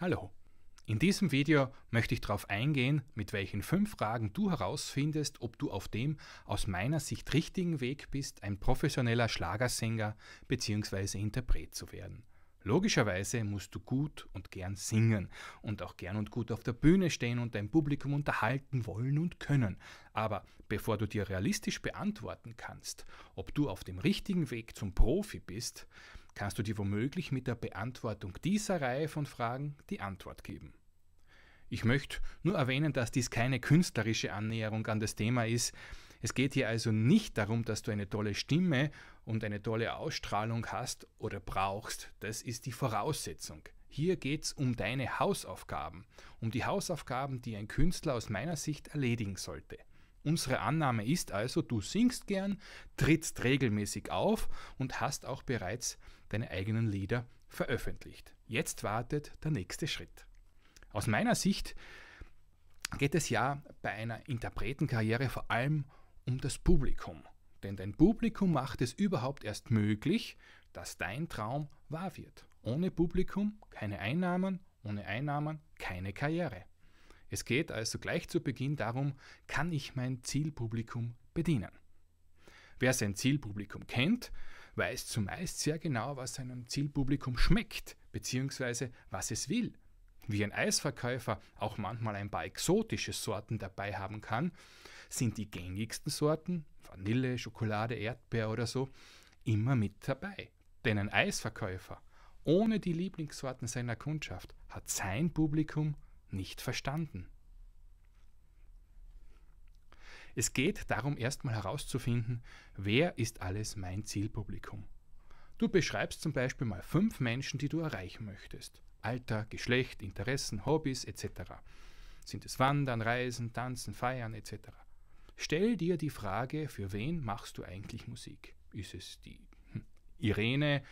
Hallo. In diesem Video möchte ich darauf eingehen, mit welchen fünf Fragen du herausfindest, ob du auf dem aus meiner Sicht richtigen Weg bist, ein professioneller Schlagersänger bzw. Interpret zu werden. Logischerweise musst du gut und gern singen und auch gern und gut auf der Bühne stehen und dein Publikum unterhalten wollen und können. Aber bevor du dir realistisch beantworten kannst, ob du auf dem richtigen Weg zum Profi bist, kannst du dir womöglich mit der Beantwortung dieser Reihe von Fragen die Antwort geben. Ich möchte nur erwähnen, dass dies keine künstlerische Annäherung an das Thema ist. Es geht hier also nicht darum, dass du eine tolle Stimme und eine tolle Ausstrahlung hast oder brauchst. Das ist die Voraussetzung. Hier geht es um deine Hausaufgaben, um die Hausaufgaben, die ein Künstler aus meiner Sicht erledigen sollte. Unsere Annahme ist also, du singst gern, trittst regelmäßig auf und hast auch bereits deine eigenen Lieder veröffentlicht. Jetzt wartet der nächste Schritt. Aus meiner Sicht geht es ja bei einer Interpretenkarriere vor allem um das Publikum. Denn dein Publikum macht es überhaupt erst möglich, dass dein Traum wahr wird. Ohne Publikum keine Einnahmen, ohne Einnahmen keine Karriere. Es geht also gleich zu Beginn darum, kann ich mein Zielpublikum bedienen? Wer sein Zielpublikum kennt, weiß zumeist sehr genau, was seinem Zielpublikum schmeckt, bzw. was es will. Wie ein Eisverkäufer auch manchmal ein paar exotische Sorten dabei haben kann, sind die gängigsten Sorten, Vanille, Schokolade, Erdbeer oder so, immer mit dabei. Denn ein Eisverkäufer ohne die Lieblingssorten seiner Kundschaft hat sein Publikum nicht verstanden. Es geht darum, erstmal herauszufinden, wer ist alles mein Zielpublikum. Du beschreibst zum Beispiel mal fünf Menschen, die du erreichen möchtest. Alter, Geschlecht, Interessen, Hobbys etc. Sind es Wandern, Reisen, Tanzen, Feiern etc. Stell dir die Frage, für wen machst du eigentlich Musik? Ist es die hm, Irene,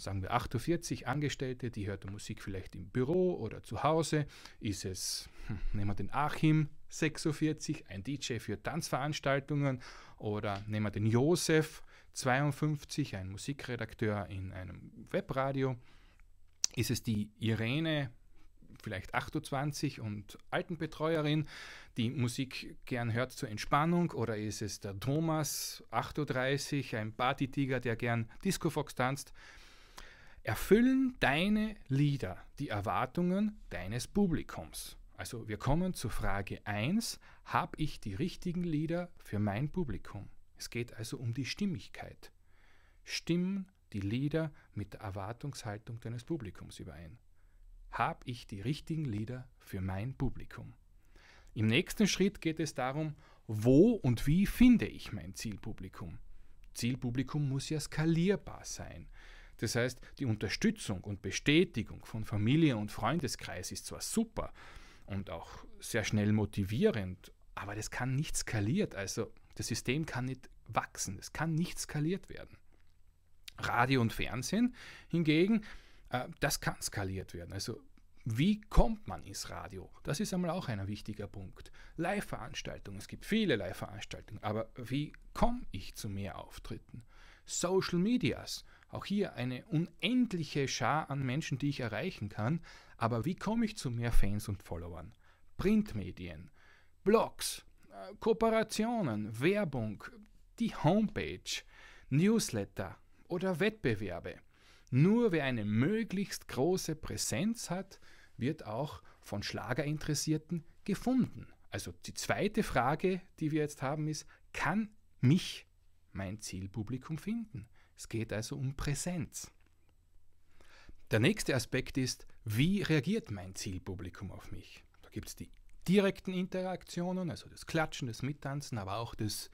sagen wir 48 Angestellte, die hört Musik vielleicht im Büro oder zu Hause, ist es, hm, nehmen wir den Achim, 46, ein DJ für Tanzveranstaltungen oder nehmen wir den Josef, 52, ein Musikredakteur in einem Webradio, ist es die Irene, vielleicht 28 und Altenbetreuerin, die Musik gern hört zur Entspannung, oder ist es der Thomas, 38, ein Partytiger, der gern Disco Fox tanzt? erfüllen deine Lieder die Erwartungen deines Publikums. Also wir kommen zu Frage 1, habe ich die richtigen Lieder für mein Publikum? Es geht also um die Stimmigkeit. Stimmen die Lieder mit der Erwartungshaltung deines Publikums überein? Habe ich die richtigen Lieder für mein Publikum? Im nächsten Schritt geht es darum, wo und wie finde ich mein Zielpublikum? Zielpublikum muss ja skalierbar sein. Das heißt, die Unterstützung und Bestätigung von Familie und Freundeskreis ist zwar super und auch sehr schnell motivierend, aber das kann nicht skaliert. Also das System kann nicht wachsen, es kann nicht skaliert werden. Radio und Fernsehen hingegen, äh, das kann skaliert werden. Also wie kommt man ins Radio? Das ist einmal auch ein wichtiger Punkt. Live-Veranstaltungen, es gibt viele Live-Veranstaltungen, aber wie komme ich zu mehr Auftritten? Social Medias, auch hier eine unendliche Schar an Menschen, die ich erreichen kann. Aber wie komme ich zu mehr Fans und Followern? Printmedien, Blogs, äh, Kooperationen, Werbung, die Homepage, Newsletter oder Wettbewerbe. Nur wer eine möglichst große Präsenz hat, wird auch von Schlagerinteressierten gefunden. Also die zweite Frage, die wir jetzt haben, ist, kann mich mein Zielpublikum finden? Es geht also um Präsenz. Der nächste Aspekt ist, wie reagiert mein Zielpublikum auf mich? Da gibt es die direkten Interaktionen, also das Klatschen, das Mittanzen, aber auch das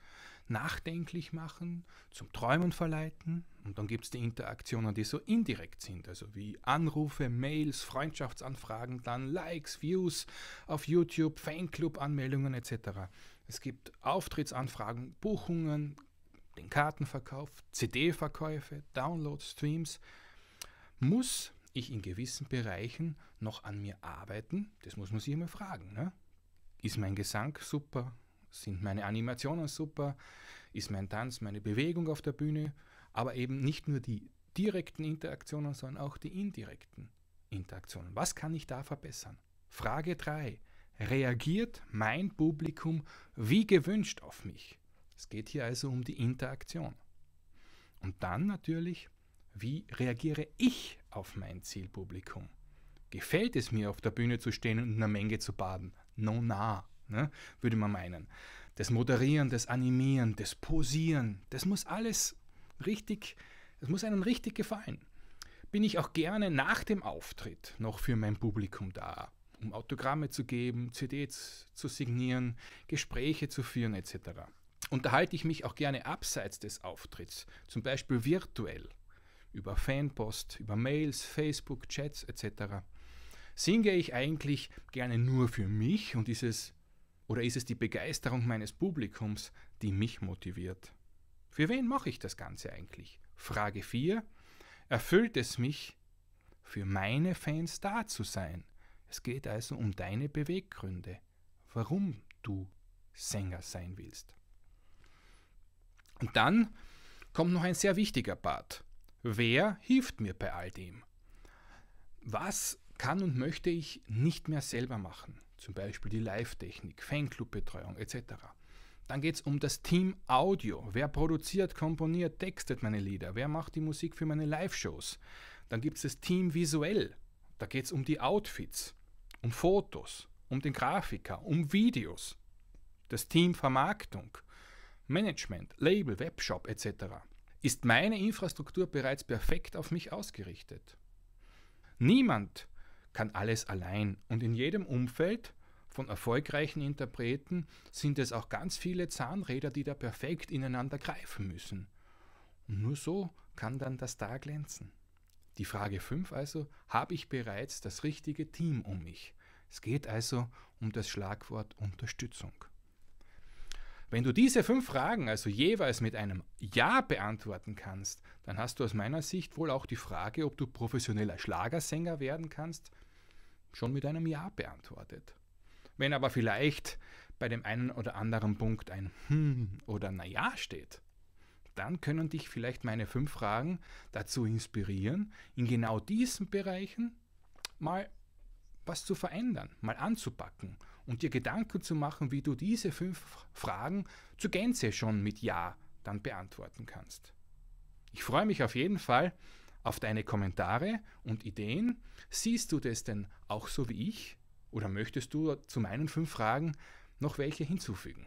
Nachdenklich machen, zum Träumen verleiten. Und dann gibt es die Interaktionen, die so indirekt sind, also wie Anrufe, Mails, Freundschaftsanfragen, dann Likes, Views auf YouTube, Fanclub-Anmeldungen etc. Es gibt Auftrittsanfragen, Buchungen, den Kartenverkauf, CD-Verkäufe, Downloads, Streams, muss ich in gewissen Bereichen noch an mir arbeiten? Das muss man sich immer fragen. Ne? Ist mein Gesang super? Sind meine Animationen super? Ist mein Tanz, meine Bewegung auf der Bühne? Aber eben nicht nur die direkten Interaktionen, sondern auch die indirekten Interaktionen. Was kann ich da verbessern? Frage 3. Reagiert mein Publikum wie gewünscht auf mich? Es geht hier also um die Interaktion. Und dann natürlich, wie reagiere ich auf mein Zielpublikum? Gefällt es mir, auf der Bühne zu stehen und in einer Menge zu baden? No, na, ne? würde man meinen. Das Moderieren, das Animieren, das Posieren, das muss alles richtig, das muss einem richtig gefallen. Bin ich auch gerne nach dem Auftritt noch für mein Publikum da, um Autogramme zu geben, CDs zu signieren, Gespräche zu führen etc unterhalte ich mich auch gerne abseits des Auftritts, zum Beispiel virtuell, über Fanpost, über Mails, Facebook, Chats etc. Singe ich eigentlich gerne nur für mich und ist es oder ist es die Begeisterung meines Publikums, die mich motiviert? Für wen mache ich das Ganze eigentlich? Frage 4. Erfüllt es mich, für meine Fans da zu sein? Es geht also um deine Beweggründe, warum du Sänger sein willst. Und dann kommt noch ein sehr wichtiger Part. Wer hilft mir bei all dem? Was kann und möchte ich nicht mehr selber machen? Zum Beispiel die Live-Technik, Fanclub-Betreuung etc. Dann geht es um das Team Audio. Wer produziert, komponiert, textet meine Lieder? Wer macht die Musik für meine Live-Shows? Dann gibt es das Team Visuell. Da geht es um die Outfits, um Fotos, um den Grafiker, um Videos. Das Team Vermarktung. Management, Label, Webshop etc. ist meine Infrastruktur bereits perfekt auf mich ausgerichtet. Niemand kann alles allein und in jedem Umfeld von erfolgreichen Interpreten sind es auch ganz viele Zahnräder, die da perfekt ineinander greifen müssen. Und nur so kann dann das da glänzen. Die Frage 5 also, habe ich bereits das richtige Team um mich? Es geht also um das Schlagwort Unterstützung. Wenn du diese fünf Fragen also jeweils mit einem Ja beantworten kannst, dann hast du aus meiner Sicht wohl auch die Frage, ob du professioneller Schlagersänger werden kannst, schon mit einem Ja beantwortet. Wenn aber vielleicht bei dem einen oder anderen Punkt ein Hm oder Naja steht, dann können dich vielleicht meine fünf Fragen dazu inspirieren, in genau diesen Bereichen mal was zu verändern, mal anzupacken und dir Gedanken zu machen, wie du diese fünf Fragen zur Gänze schon mit Ja dann beantworten kannst. Ich freue mich auf jeden Fall auf deine Kommentare und Ideen. Siehst du das denn auch so wie ich? Oder möchtest du zu meinen fünf Fragen noch welche hinzufügen?